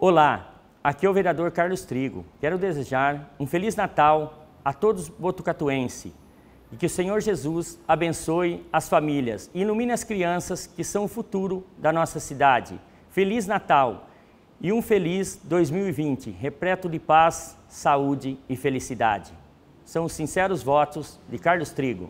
Olá, aqui é o vereador Carlos Trigo. Quero desejar um Feliz Natal a todos botucatuenses e que o Senhor Jesus abençoe as famílias e ilumine as crianças que são o futuro da nossa cidade. Feliz Natal e um feliz 2020, repleto de paz, saúde e felicidade. São os sinceros votos de Carlos Trigo.